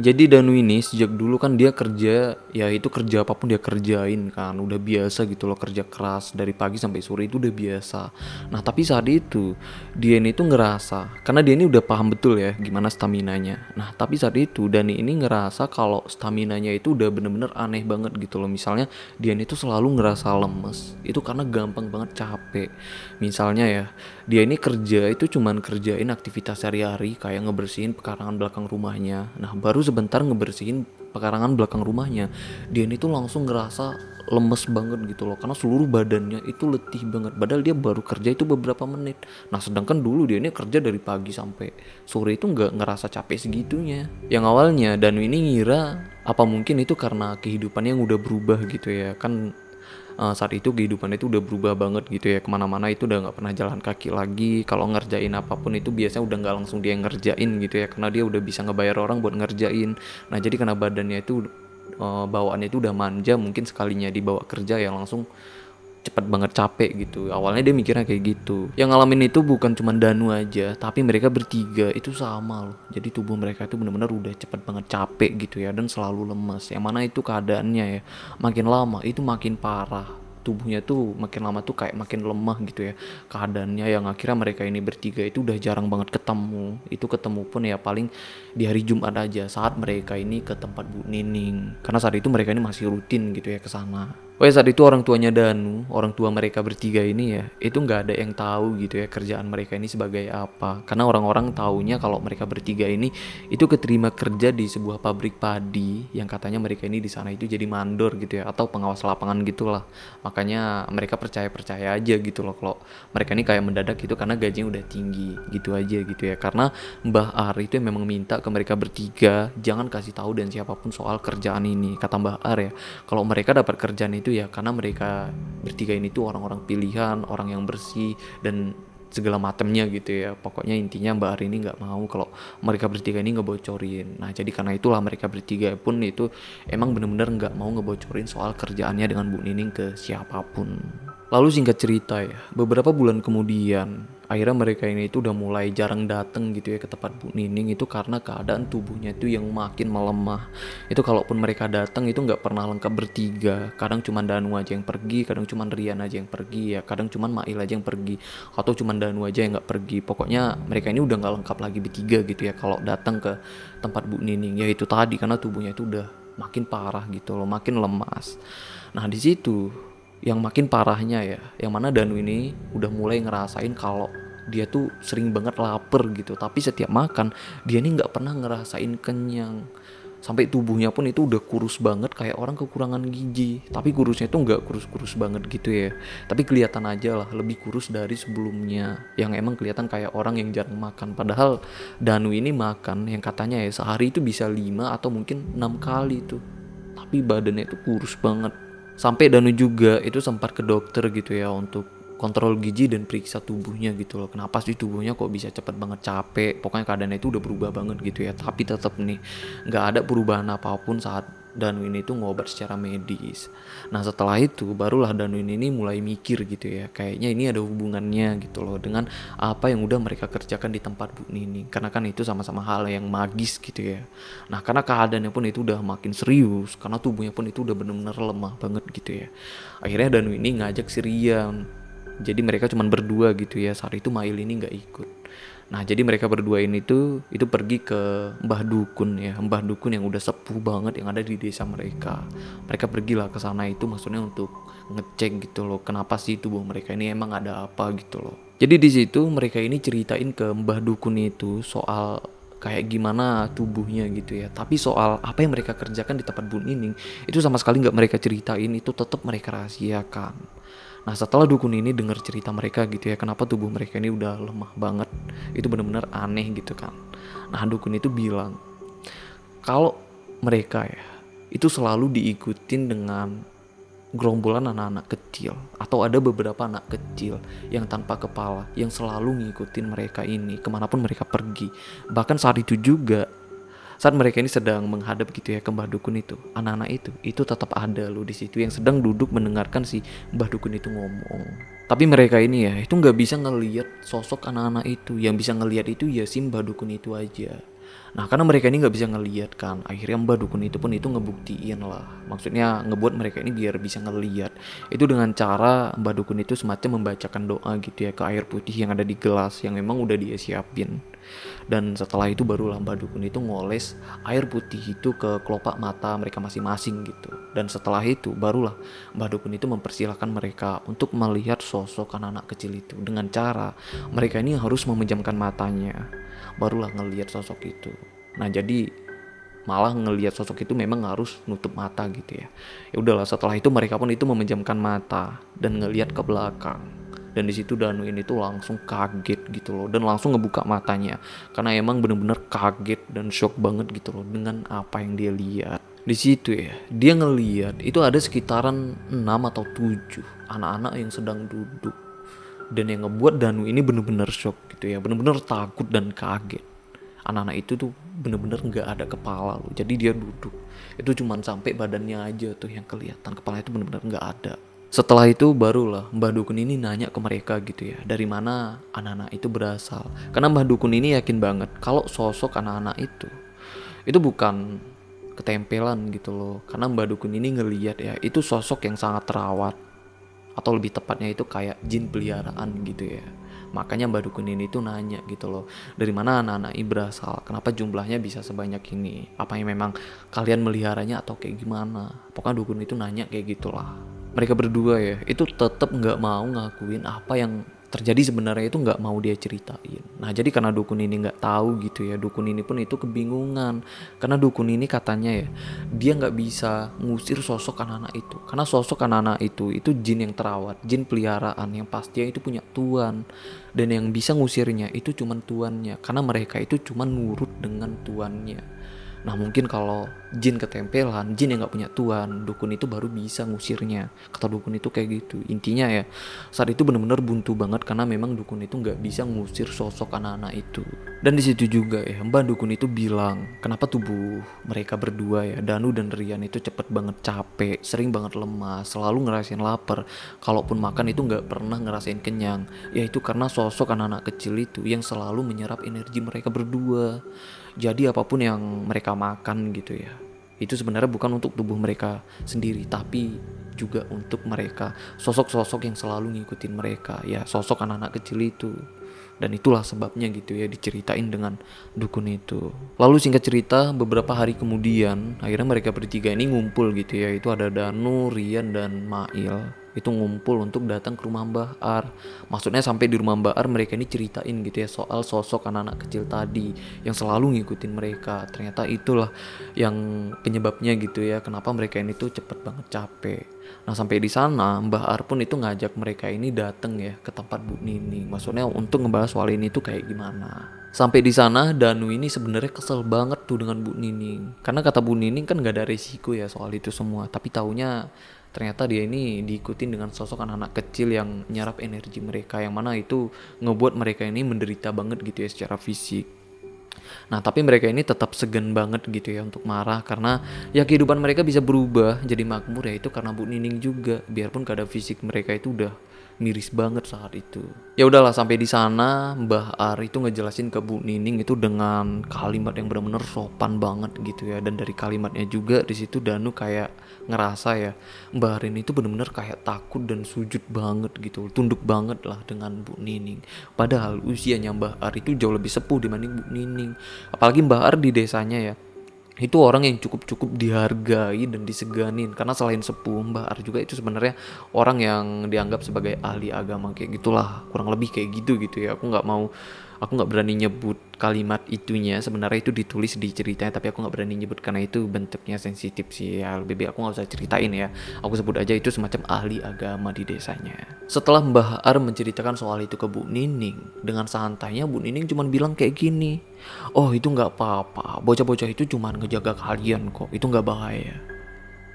jadi Danu ini sejak dulu kan dia kerja ya itu kerja apapun dia kerjain kan udah biasa gitu loh kerja keras dari pagi sampai sore itu udah biasa nah tapi saat itu dia ini tuh ngerasa karena dia ini udah paham betul ya gimana stamina-nya. nah tapi saat itu Dani ini ngerasa kalau stamina-nya itu udah bener-bener aneh banget gitu loh misalnya dia ini tuh selalu ngerasa lemes itu karena gampang banget capek misalnya ya dia ini kerja itu cuman kerjain aktivitas sehari-hari kayak ngebersihin pekarangan belakang rumahnya nah baru sebentar ngebersihin pekarangan belakang rumahnya dia ini tuh langsung ngerasa lemes banget gitu loh karena seluruh badannya itu letih banget padahal dia baru kerja itu beberapa menit nah sedangkan dulu dia ini kerja dari pagi sampai sore itu nggak ngerasa capek segitunya yang awalnya dan ini ngira apa mungkin itu karena kehidupannya yang udah berubah gitu ya kan uh, saat itu kehidupannya itu udah berubah banget gitu ya kemana-mana itu udah nggak pernah jalan kaki lagi kalau ngerjain apapun itu biasanya udah nggak langsung dia ngerjain gitu ya karena dia udah bisa ngebayar orang buat ngerjain nah jadi karena badannya itu uh, bawaannya itu udah manja mungkin sekalinya dibawa kerja ya langsung cepet banget capek gitu awalnya dia mikirnya kayak gitu yang ngalamin itu bukan cuma Danu aja tapi mereka bertiga itu sama loh jadi tubuh mereka itu bener-bener udah cepet banget capek gitu ya dan selalu lemas yang mana itu keadaannya ya makin lama itu makin parah tubuhnya tuh makin lama tuh kayak makin lemah gitu ya keadaannya yang akhirnya mereka ini bertiga itu udah jarang banget ketemu itu ketemu pun ya paling di hari Jumat aja saat mereka ini ke tempat Bu Nining karena saat itu mereka ini masih rutin gitu ya ke sana Pokoknya oh saat itu orang tuanya Danu, orang tua mereka bertiga ini ya, itu nggak ada yang tahu gitu ya kerjaan mereka ini sebagai apa. Karena orang-orang taunya kalau mereka bertiga ini itu keterima kerja di sebuah pabrik padi yang katanya mereka ini di sana itu jadi mandor gitu ya atau pengawas lapangan gitulah. Makanya mereka percaya-percaya aja gitu loh kalau mereka ini kayak mendadak gitu karena gajinya udah tinggi gitu aja gitu ya. Karena Mbah Ar itu memang minta ke mereka bertiga jangan kasih tahu dan siapapun soal kerjaan ini. Kata Mbah Ar ya, kalau mereka dapat kerjaan itu itu ya karena mereka bertiga ini tuh orang-orang pilihan orang yang bersih dan segala macamnya gitu ya pokoknya intinya Mbak Arini nggak mau kalau mereka bertiga ini ngebocorin nah jadi karena itulah mereka bertiga pun itu emang bener-bener nggak mau ngebocorin soal kerjaannya dengan Bu Nining ke siapapun lalu singkat cerita ya beberapa bulan kemudian akhirnya mereka ini itu udah mulai jarang datang gitu ya ke tempat Bu Nining itu karena keadaan tubuhnya itu yang makin melemah itu kalaupun mereka datang itu nggak pernah lengkap bertiga kadang cuma Danu aja yang pergi kadang cuma Rian aja yang pergi ya kadang cuma Mail aja yang pergi atau cuma Danu aja yang nggak pergi pokoknya mereka ini udah nggak lengkap lagi bertiga gitu ya kalau datang ke tempat Bu Nining ya itu tadi karena tubuhnya itu udah makin parah gitu loh makin lemas nah di situ yang makin parahnya ya yang mana Danu ini udah mulai ngerasain kalau dia tuh sering banget lapar gitu tapi setiap makan dia ini nggak pernah ngerasain kenyang sampai tubuhnya pun itu udah kurus banget kayak orang kekurangan gigi tapi kurusnya itu nggak kurus-kurus banget gitu ya tapi kelihatan aja lah lebih kurus dari sebelumnya yang emang kelihatan kayak orang yang jarang makan padahal Danu ini makan yang katanya ya sehari itu bisa 5 atau mungkin 6 kali tuh tapi badannya itu kurus banget sampai Danu juga itu sempat ke dokter gitu ya untuk kontrol gizi dan periksa tubuhnya gitu loh kenapa sih tubuhnya kok bisa cepet banget capek pokoknya keadaannya itu udah berubah banget gitu ya tapi tetap nih nggak ada perubahan apapun saat Danwin itu ngobat secara medis. Nah setelah itu barulah Danwin ini mulai mikir gitu ya, kayaknya ini ada hubungannya gitu loh dengan apa yang udah mereka kerjakan di tempat Bu Nini. Karena kan itu sama-sama hal yang magis gitu ya. Nah karena keadaannya pun itu udah makin serius, karena tubuhnya pun itu udah bener-bener lemah banget gitu ya. Akhirnya Danwin ini ngajak si Rian. Jadi mereka cuma berdua gitu ya, saat itu Mail ini nggak ikut. Nah, jadi mereka berdua ini tuh itu pergi ke Mbah Dukun ya, Mbah Dukun yang udah sepuh banget yang ada di desa mereka. Mereka pergilah ke sana itu maksudnya untuk ngecek gitu loh, kenapa sih tubuh mereka ini emang ada apa gitu loh. Jadi di situ mereka ini ceritain ke Mbah Dukun itu soal kayak gimana tubuhnya gitu ya tapi soal apa yang mereka kerjakan di tempat Bun ini itu sama sekali nggak mereka ceritain itu tetap mereka rahasiakan Nah setelah dukun ini dengar cerita mereka gitu ya kenapa tubuh mereka ini udah lemah banget itu benar-benar aneh gitu kan. Nah dukun itu bilang kalau mereka ya itu selalu diikutin dengan gerombolan anak-anak kecil atau ada beberapa anak kecil yang tanpa kepala yang selalu ngikutin mereka ini kemanapun mereka pergi bahkan saat itu juga saat mereka ini sedang menghadap gitu ya ke Mbah Dukun itu, anak-anak itu, itu tetap ada loh di situ yang sedang duduk mendengarkan si Mbah Dukun itu ngomong. Tapi mereka ini ya itu nggak bisa ngeliat sosok anak-anak itu, yang bisa ngeliat itu ya si Mbah Dukun itu aja. Nah karena mereka ini nggak bisa ngeliat kan Akhirnya mbah Dukun itu pun itu ngebuktiin lah Maksudnya ngebuat mereka ini biar bisa ngeliat Itu dengan cara mbah Dukun itu semacam membacakan doa gitu ya Ke air putih yang ada di gelas Yang memang udah dia siapin dan setelah itu barulah lamba dukun itu ngoles air putih itu ke kelopak mata mereka masing-masing gitu dan setelah itu barulah mbah dukun itu mempersilahkan mereka untuk melihat sosok anak-anak kecil itu dengan cara mereka ini harus memejamkan matanya barulah ngelihat sosok itu nah jadi malah ngelihat sosok itu memang harus nutup mata gitu ya ya udahlah setelah itu mereka pun itu memejamkan mata dan ngelihat ke belakang dan di situ ini tuh langsung kaget gitu loh dan langsung ngebuka matanya karena emang bener-bener kaget dan shock banget gitu loh dengan apa yang dia lihat di situ ya dia ngeliat itu ada sekitaran 6 atau 7 anak-anak yang sedang duduk dan yang ngebuat Danu ini bener-bener shock gitu ya bener-bener takut dan kaget anak-anak itu tuh bener-bener nggak -bener ada kepala loh jadi dia duduk itu cuman sampai badannya aja tuh yang kelihatan kepala itu bener-bener nggak -bener ada setelah itu barulah Mbah Dukun ini nanya ke mereka gitu ya, dari mana anak-anak itu berasal. Karena Mbah Dukun ini yakin banget kalau sosok anak-anak itu itu bukan ketempelan gitu loh. Karena Mbah Dukun ini ngeliat ya, itu sosok yang sangat terawat atau lebih tepatnya itu kayak jin peliharaan gitu ya. Makanya Mbah Dukun ini tuh nanya gitu loh, dari mana anak-anak ini berasal? Kenapa jumlahnya bisa sebanyak ini? Apa yang memang kalian meliharanya atau kayak gimana? Pokoknya Dukun itu nanya kayak gitulah mereka berdua ya itu tetap nggak mau ngakuin apa yang terjadi sebenarnya itu nggak mau dia ceritain. Nah jadi karena dukun ini nggak tahu gitu ya, dukun ini pun itu kebingungan karena dukun ini katanya ya dia nggak bisa ngusir sosok anak-anak itu karena sosok anak-anak itu itu jin yang terawat, jin peliharaan yang ya itu punya tuan dan yang bisa ngusirnya itu cuman tuannya karena mereka itu cuman nurut dengan tuannya. Nah mungkin kalau jin ketempelan, jin yang nggak punya tuan, dukun itu baru bisa ngusirnya. Kata dukun itu kayak gitu. Intinya ya saat itu bener-bener buntu banget karena memang dukun itu nggak bisa ngusir sosok anak-anak itu. Dan disitu juga ya mbak dukun itu bilang kenapa tubuh mereka berdua ya Danu dan Rian itu cepet banget capek, sering banget lemah, selalu ngerasain lapar. Kalaupun makan itu nggak pernah ngerasain kenyang. ya itu karena sosok anak-anak kecil itu yang selalu menyerap energi mereka berdua jadi apapun yang mereka makan gitu ya itu sebenarnya bukan untuk tubuh mereka sendiri tapi juga untuk mereka sosok-sosok yang selalu ngikutin mereka ya sosok anak-anak kecil itu dan itulah sebabnya gitu ya diceritain dengan dukun itu lalu singkat cerita beberapa hari kemudian akhirnya mereka bertiga ini ngumpul gitu ya itu ada Danu, Rian dan Mail itu ngumpul untuk datang ke rumah Mbah Ar. Maksudnya sampai di rumah Mbah Ar mereka ini ceritain gitu ya soal sosok anak-anak kecil tadi yang selalu ngikutin mereka. Ternyata itulah yang penyebabnya gitu ya kenapa mereka ini tuh cepet banget capek. Nah sampai di sana Mbah Ar pun itu ngajak mereka ini datang ya ke tempat Bu Nini. Maksudnya untuk ngebahas soal ini tuh kayak gimana. Sampai di sana Danu ini sebenarnya kesel banget tuh dengan Bu Nini, Karena kata Bu Nini kan gak ada resiko ya soal itu semua. Tapi taunya ternyata dia ini diikutin dengan sosok anak-anak kecil yang nyerap energi mereka. Yang mana itu ngebuat mereka ini menderita banget gitu ya secara fisik. Nah, tapi mereka ini tetap segan banget gitu ya untuk marah karena ya kehidupan mereka bisa berubah jadi makmur ya itu karena Bu Nining juga. Biarpun keadaan fisik mereka itu udah miris banget saat itu. Ya udahlah sampai di sana Mbah Ar itu ngejelasin ke Bu Nining itu dengan kalimat yang benar-benar sopan banget gitu ya dan dari kalimatnya juga di situ Danu kayak ngerasa ya Mbah Ar ini tuh benar-benar kayak takut dan sujud banget gitu, tunduk banget lah dengan Bu Nining. Padahal usianya Mbah Ar itu jauh lebih sepuh dibanding Bu Nining. Apalagi Mbah Ar di desanya ya itu orang yang cukup-cukup dihargai dan diseganin karena selain sepuh Mbah Ar juga itu sebenarnya orang yang dianggap sebagai ahli agama kayak gitulah kurang lebih kayak gitu gitu ya aku nggak mau aku nggak berani nyebut kalimat itunya sebenarnya itu ditulis di ceritanya tapi aku nggak berani nyebut karena itu bentuknya sensitif sih ya lebih aku nggak usah ceritain ya aku sebut aja itu semacam ahli agama di desanya setelah Mbah Ar menceritakan soal itu ke Bu Nining dengan santainya Bu Nining cuma bilang kayak gini oh itu nggak apa-apa bocah-bocah itu cuma ngejaga kalian kok itu nggak bahaya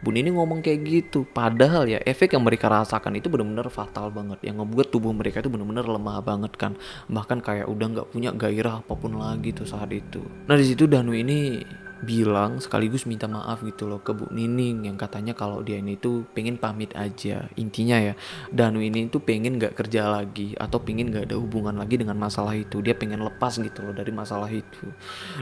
Bu ini ngomong kayak gitu. Padahal ya efek yang mereka rasakan itu benar-benar fatal banget. Yang ngebuat tubuh mereka itu benar-benar lemah banget kan. Bahkan kayak udah nggak punya gairah apapun lagi tuh saat itu. Nah di situ Danu ini bilang sekaligus minta maaf gitu loh ke Bu Nining yang katanya kalau dia ini tuh pengen pamit aja intinya ya Danu ini tuh pengen gak kerja lagi atau pengen gak ada hubungan lagi dengan masalah itu dia pengen lepas gitu loh dari masalah itu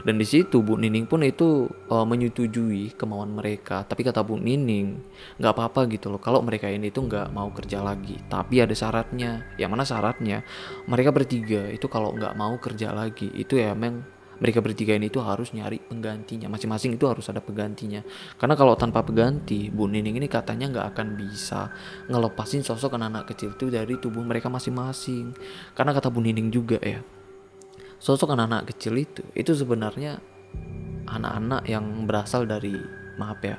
dan di situ Bu Nining pun itu uh, menyetujui kemauan mereka tapi kata Bu Nining gak apa-apa gitu loh kalau mereka ini tuh gak mau kerja lagi tapi ada syaratnya yang mana syaratnya mereka bertiga itu kalau gak mau kerja lagi itu ya memang mereka bertiga ini itu harus nyari penggantinya masing-masing itu harus ada penggantinya karena kalau tanpa pengganti Bu Nining ini katanya nggak akan bisa ngelepasin sosok anak-anak kecil itu dari tubuh mereka masing-masing karena kata Bu Nining juga ya sosok anak-anak kecil itu itu sebenarnya anak-anak yang berasal dari maaf ya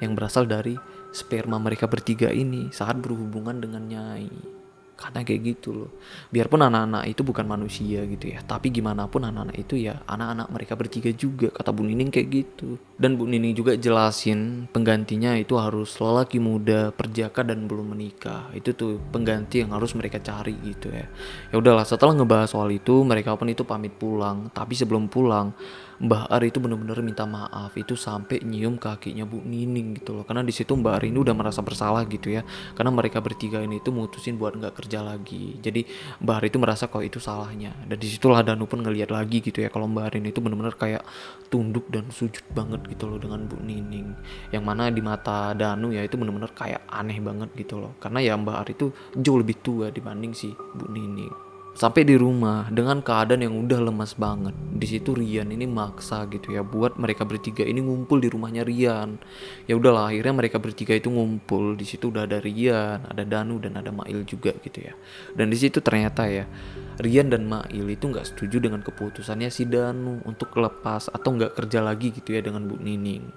yang berasal dari sperma mereka bertiga ini saat berhubungan dengan nyai karena kayak gitu loh biarpun anak-anak itu bukan manusia gitu ya tapi gimana pun anak-anak itu ya anak-anak mereka bertiga juga kata Bu Nining kayak gitu dan Bu Nining juga jelasin penggantinya itu harus lelaki muda perjaka dan belum menikah itu tuh pengganti yang harus mereka cari gitu ya ya udahlah setelah ngebahas soal itu mereka pun itu pamit pulang tapi sebelum pulang Mbah Ar itu bener-bener minta maaf itu sampai nyium kakinya Bu Nining gitu loh karena di situ Mbak ini udah merasa bersalah gitu ya karena mereka bertiga ini itu mutusin buat nggak kerja lagi jadi Mbak Ari itu merasa kalau itu salahnya dan disitulah Danu pun ngeliat lagi gitu ya kalau Mbak ini itu bener-bener kayak tunduk dan sujud banget gitu loh dengan Bu Nining yang mana di mata Danu ya itu bener-bener kayak aneh banget gitu loh karena ya Mbak Ari itu jauh lebih tua dibanding si Bu Nining sampai di rumah dengan keadaan yang udah lemas banget. Di situ Rian ini maksa gitu ya buat mereka bertiga ini ngumpul di rumahnya Rian. Ya udahlah akhirnya mereka bertiga itu ngumpul. Di situ udah ada Rian, ada Danu dan ada Mail juga gitu ya. Dan di situ ternyata ya Rian dan Mail itu nggak setuju dengan keputusannya si Danu untuk lepas atau nggak kerja lagi gitu ya dengan Bu Nining.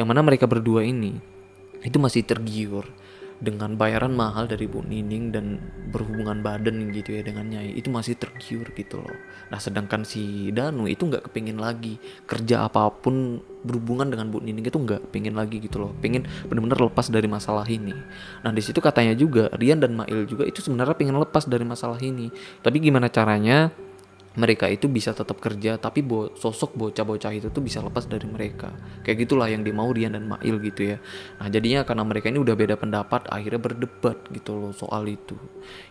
Yang mana mereka berdua ini itu masih tergiur dengan bayaran mahal dari Bu Nining dan berhubungan badan gitu ya dengan Nyai itu masih tergiur gitu loh. Nah sedangkan si Danu itu nggak kepingin lagi kerja apapun berhubungan dengan Bu Nining itu nggak pingin lagi gitu loh. pingin benar-benar lepas dari masalah ini. Nah disitu katanya juga Rian dan Mail juga itu sebenarnya pingin lepas dari masalah ini. Tapi gimana caranya? mereka itu bisa tetap kerja tapi bo sosok bocah-bocah itu tuh bisa lepas dari mereka kayak gitulah yang dimau Rian dan Mail gitu ya nah jadinya karena mereka ini udah beda pendapat akhirnya berdebat gitu loh soal itu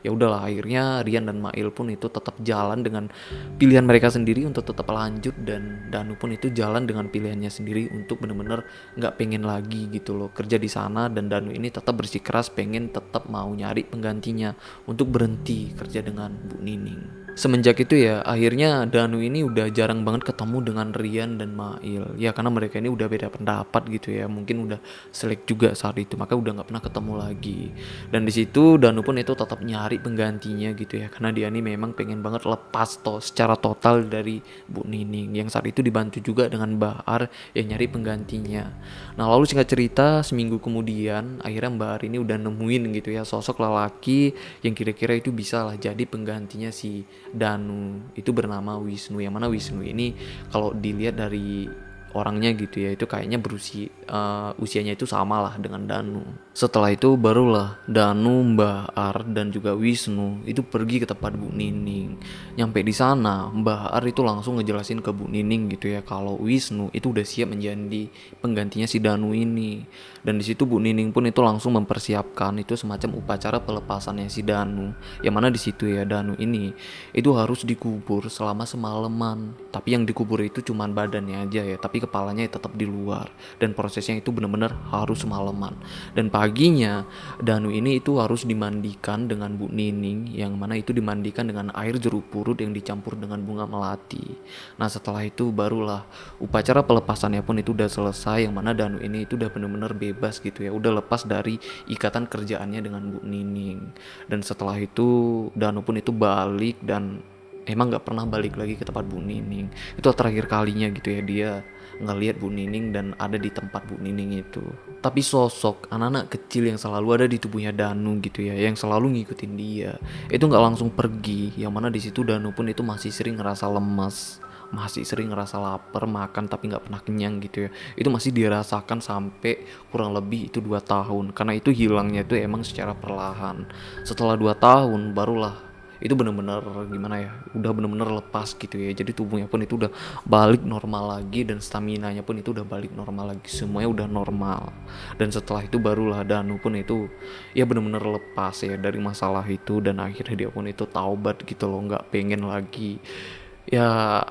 ya udahlah akhirnya Rian dan Mail pun itu tetap jalan dengan pilihan mereka sendiri untuk tetap lanjut dan Danu pun itu jalan dengan pilihannya sendiri untuk bener-bener nggak -bener pengen lagi gitu loh kerja di sana dan Danu ini tetap bersikeras pengen tetap mau nyari penggantinya untuk berhenti kerja dengan Bu Nining semenjak itu ya akhirnya Danu ini udah jarang banget ketemu dengan Rian dan Mail ya karena mereka ini udah beda pendapat gitu ya mungkin udah selek juga saat itu maka udah nggak pernah ketemu lagi dan di situ Danu pun itu tetap nyari penggantinya gitu ya karena dia ini memang pengen banget lepas toh secara total dari Bu Nining yang saat itu dibantu juga dengan Bahar yang nyari penggantinya nah lalu singkat cerita seminggu kemudian akhirnya Bahar ini udah nemuin gitu ya sosok lelaki yang kira-kira itu bisa lah jadi penggantinya si Danu itu bernama Wisnu yang mana Wisnu ini kalau dilihat dari orangnya gitu ya itu kayaknya berusia uh, eh, usianya itu sama lah dengan Danu. Setelah itu barulah Danu, Mbah Ar dan juga Wisnu itu pergi ke tempat Bu Nining. Nyampe di sana Mbah Ar itu langsung ngejelasin ke Bu Nining gitu ya kalau Wisnu itu udah siap menjadi penggantinya si Danu ini dan di situ Bu Nining pun itu langsung mempersiapkan itu semacam upacara pelepasannya si Danu yang mana di situ ya Danu ini itu harus dikubur selama semalaman tapi yang dikubur itu cuma badannya aja ya tapi kepalanya tetap di luar dan prosesnya itu benar-benar harus semalaman dan paginya Danu ini itu harus dimandikan dengan Bu Nining yang mana itu dimandikan dengan air jeruk purut yang dicampur dengan bunga melati nah setelah itu barulah upacara pelepasannya pun itu udah selesai yang mana Danu ini itu udah benar-benar bebas bebas gitu ya udah lepas dari ikatan kerjaannya dengan Bu Nining dan setelah itu Danu pun itu balik dan emang nggak pernah balik lagi ke tempat Bu Nining itu terakhir kalinya gitu ya dia ngelihat Bu Nining dan ada di tempat Bu Nining itu tapi sosok anak-anak kecil yang selalu ada di tubuhnya Danu gitu ya yang selalu ngikutin dia itu nggak langsung pergi yang mana di situ Danu pun itu masih sering ngerasa lemas masih sering ngerasa lapar makan tapi nggak pernah kenyang gitu ya itu masih dirasakan sampai kurang lebih itu dua tahun karena itu hilangnya itu emang secara perlahan setelah dua tahun barulah itu bener-bener gimana ya udah bener-bener lepas gitu ya jadi tubuhnya pun itu udah balik normal lagi dan stamina nya pun itu udah balik normal lagi semuanya udah normal dan setelah itu barulah Danu pun itu ya bener-bener lepas ya dari masalah itu dan akhirnya dia pun itu taubat gitu loh nggak pengen lagi ya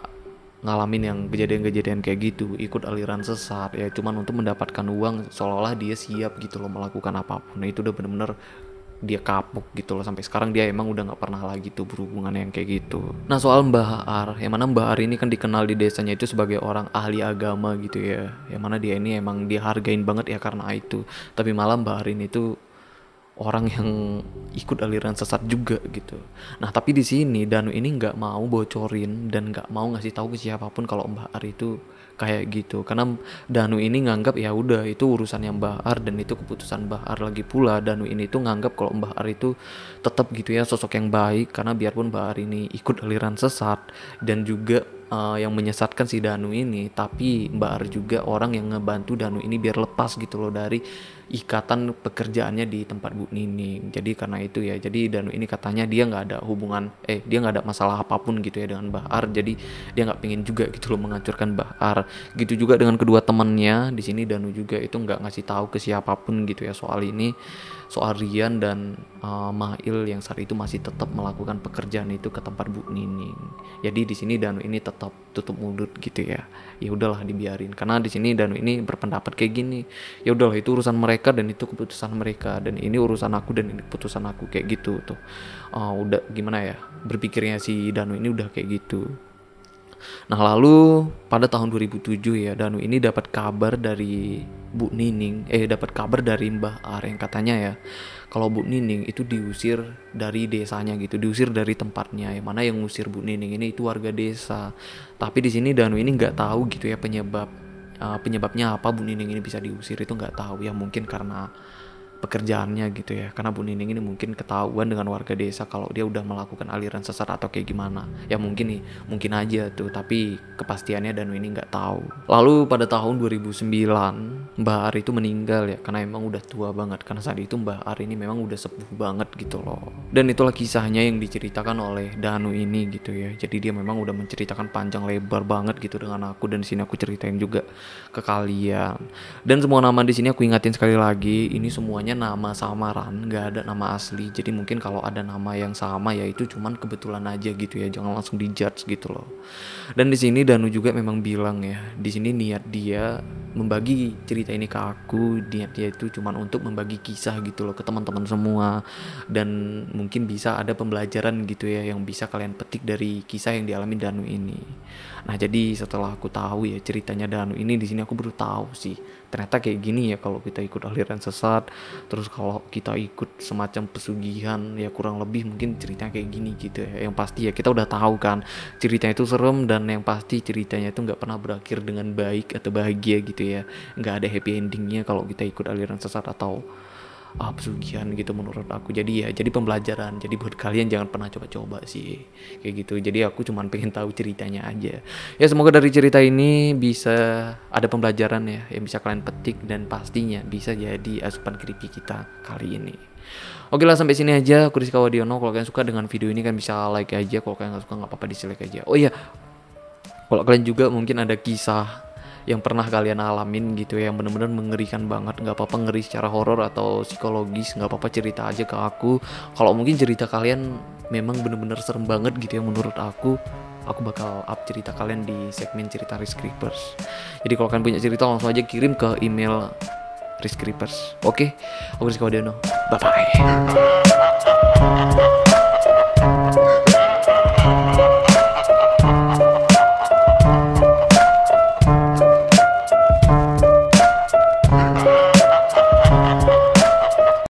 ngalamin yang kejadian-kejadian kayak gitu ikut aliran sesat ya cuman untuk mendapatkan uang seolah-olah dia siap gitu loh melakukan apapun nah, itu udah bener-bener dia kapok gitu loh sampai sekarang dia emang udah nggak pernah lagi tuh berhubungan yang kayak gitu nah soal Mbah Ar yang mana Mbah Ar ini kan dikenal di desanya itu sebagai orang ahli agama gitu ya yang mana dia ini emang dihargain banget ya karena itu tapi malam Mbah Ar ini tuh orang yang ikut aliran sesat juga gitu. Nah tapi di sini Danu ini nggak mau bocorin dan nggak mau ngasih tahu ke siapapun kalau Mbak Ar itu kayak gitu karena Danu ini nganggap ya udah itu urusannya Mbak Ar dan itu keputusan Mbak Ar lagi pula Danu ini tuh nganggap kalau Mbak Ar itu tetap gitu ya sosok yang baik karena biarpun Mbak Ar ini ikut aliran sesat dan juga uh, yang menyesatkan si Danu ini tapi Mbak Ar juga orang yang ngebantu Danu ini biar lepas gitu loh dari ikatan pekerjaannya di tempat Bu Nining. Jadi karena itu ya, jadi dan ini katanya dia nggak ada hubungan, eh dia nggak ada masalah apapun gitu ya dengan Bahar. Jadi dia nggak pingin juga gitu loh menghancurkan Bahar. Gitu juga dengan kedua temannya di sini Danu juga itu nggak ngasih tahu ke siapapun gitu ya soal ini soal Rian dan uh, Mail yang saat itu masih tetap melakukan pekerjaan itu ke tempat Bu Nining. Jadi di sini Danu ini tetap tutup mulut gitu ya. Ya udahlah dibiarin karena di sini Danu ini berpendapat kayak gini. Ya udahlah itu urusan mereka dan itu keputusan mereka dan ini urusan aku dan ini keputusan aku kayak gitu tuh. Uh, udah gimana ya? Berpikirnya si Danu ini udah kayak gitu Nah lalu pada tahun 2007 ya Danu ini dapat kabar dari Bu Nining, eh dapat kabar dari Mbah Ar yang katanya ya kalau Bu Nining itu diusir dari desanya gitu, diusir dari tempatnya. Yang mana yang ngusir Bu Nining ini itu warga desa. Tapi di sini Danu ini nggak tahu gitu ya penyebab uh, penyebabnya apa Bu Nining ini bisa diusir itu nggak tahu ya mungkin karena pekerjaannya gitu ya karena Bu Nining ini mungkin ketahuan dengan warga desa kalau dia udah melakukan aliran sesat atau kayak gimana ya mungkin nih mungkin aja tuh tapi kepastiannya Danu ini nggak tahu lalu pada tahun 2009 Mbak Ari itu meninggal ya karena emang udah tua banget karena saat itu Mbak Ari ini memang udah sepuh banget gitu loh dan itulah kisahnya yang diceritakan oleh Danu ini gitu ya jadi dia memang udah menceritakan panjang lebar banget gitu dengan aku dan di sini aku ceritain juga ke kalian dan semua nama di sini aku ingatin sekali lagi ini semuanya namanya nama samaran nggak ada nama asli jadi mungkin kalau ada nama yang sama ya itu cuman kebetulan aja gitu ya jangan langsung dijudge gitu loh dan di sini Danu juga memang bilang ya di sini niat dia membagi cerita ini ke aku niat dia itu cuman untuk membagi kisah gitu loh ke teman-teman semua dan mungkin bisa ada pembelajaran gitu ya yang bisa kalian petik dari kisah yang dialami Danu ini Nah jadi setelah aku tahu ya ceritanya Danu ini di sini aku baru tahu sih ternyata kayak gini ya kalau kita ikut aliran sesat terus kalau kita ikut semacam pesugihan ya kurang lebih mungkin ceritanya kayak gini gitu ya yang pasti ya kita udah tahu kan ceritanya itu serem dan yang pasti ceritanya itu nggak pernah berakhir dengan baik atau bahagia gitu ya nggak ada happy endingnya kalau kita ikut aliran sesat atau ah, pesugihan gitu menurut aku jadi ya jadi pembelajaran jadi buat kalian jangan pernah coba-coba sih kayak gitu jadi aku cuman pengen tahu ceritanya aja ya semoga dari cerita ini bisa ada pembelajaran ya yang bisa kalian petik dan pastinya bisa jadi asupan kripi kita kali ini Oke lah sampai sini aja aku Rizka Wadiono kalau kalian suka dengan video ini kan bisa like aja kalau kalian nggak suka nggak apa-apa dislike aja oh iya kalau kalian juga mungkin ada kisah yang pernah kalian alamin gitu ya yang bener-bener mengerikan banget nggak apa-apa ngeri secara horor atau psikologis nggak apa-apa cerita aja ke aku kalau mungkin cerita kalian memang bener-bener serem banget gitu ya menurut aku aku bakal up cerita kalian di segmen cerita Risk Creepers jadi kalau kalian punya cerita langsung aja kirim ke email Risk Creepers oke okay? aku Rizko Deono bye bye